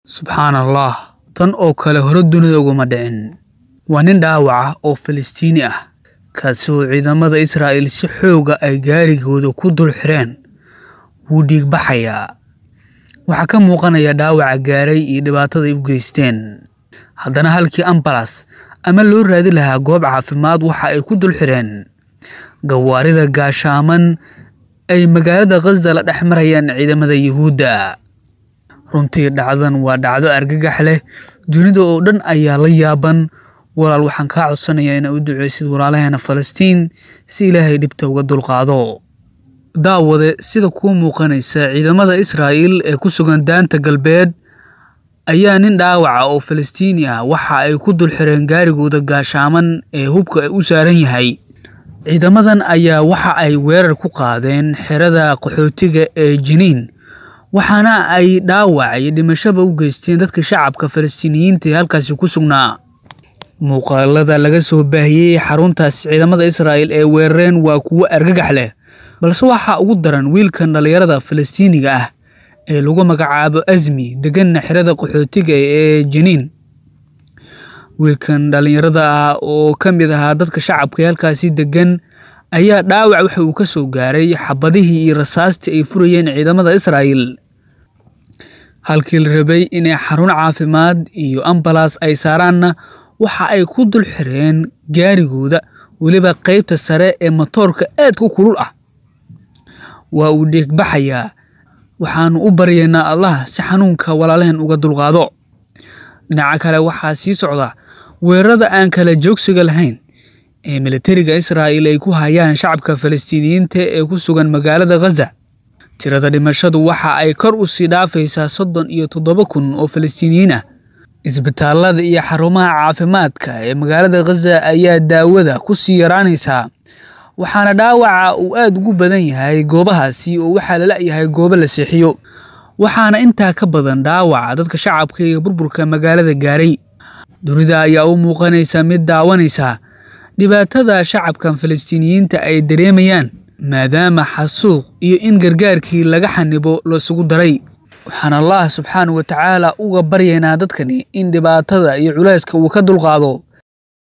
Subxaan Allah, tan oo kale hore dunida uguma dhicin. Waa nin dhaawac ah oo Falastiini ah, kaasi ciidamada Israa'iil si xooga ay gaarigooda ku dul xireen, wuu dhiig-baxayaa. Waxaa ka muuqanaya dhaawaca gaaray iyo dhibaatada ay u geysteen. Haddana halkii ambalas ama loo raadi lahaa goob caafimaad waxa ay ku dul xireen gawaarida gaashaaman ay magaalada Khasda la dhex marayaan ciidamada Yuhuudda. Runtii dhacdan waa dhacdo argagax leh dunida oo dhan ayaa la yaaban walaal waxaan kaa codsanayaa inaad u duceysid walaalaheena falastiin si ilaahay dhibta uga dulqaado daawade sida kuu muuqanaysa ciidamada israa'iil ee ku sugan daanta galbeed ayaa nin dhaawaca oo falastiini ah waxa ay ku dul xireen gaarigooda gaashaaman ee hubka u saaran yahay ciidamadan ayaa waxa ay weerar ku qaadeen xerada qaxootiga ee jiniin waxaana ay dhaawac iyo dhimashaba u geysteen dadka shacabka falastiiniyiinta ee halkaasi ku sugnaa muuqaalada laga soo baahiyey xaruntaas ciidamada israa'il ee weerareen waa kuwo argagax leh balse waxaa ugu daran wiilkan dhallinyarada falastiiniga ah ee lagu magacaabo asmi deganna xerada qaxootiga ee janiin wiilkan dhallinyarada ah oo ka mid ahaa dadka shacabka ee halkaasi degan ayaa dhaawac waxa uu ka soo gaaray xabadihii iyo rasaastii ay furayeen ciidamada israa'iil halkii la rabay inay xarun caafimaad iyo ambalaas ay saaraanna waxa ay ku dul xireen gaarigooda weliba qaybta sare ee matoorka aadka u kulul ah waa uu dhiigbaxayaa waxaannu u baryaynaa allah si xanuunka walaalaheen uga dulqaado dhinaca kale waxaa sii socda weerarada aan kala joogsiga lahayn ee milatariga israa'il ay ku hayaan shacabka falastiiniyiinta ee ku sugan magaalada khaza tirada dhimashadu waxa ay kor u sii dhaafaysaa soddon iyo toddoba kun oo falastiiniyiin ah isbitaallada iyo xarumaha caafimaadka ee magaalada khaza ayaa daawada ku sii yaraanaysaa waxaana dhaawaca uu aad ugu badan yahay goobahaasi oo waxaa la la'yahay goobo la seexiyo waxaana intaa ka badan dhaawaca dadka shacabka iyo burburka magaalada gaaray dunida ayaa u muuqanaysa mid daawanaysa dhibaatada shacabkan falastiiniyiinta ay dareemayaan maadaama xasuuq iyo in gargaarkii laga xanibo lasugu daray waxaan allah subxaanahu wa tacaala uga baryaynaa dadkani in dhibaatada iyo culayska uu ka dulqaado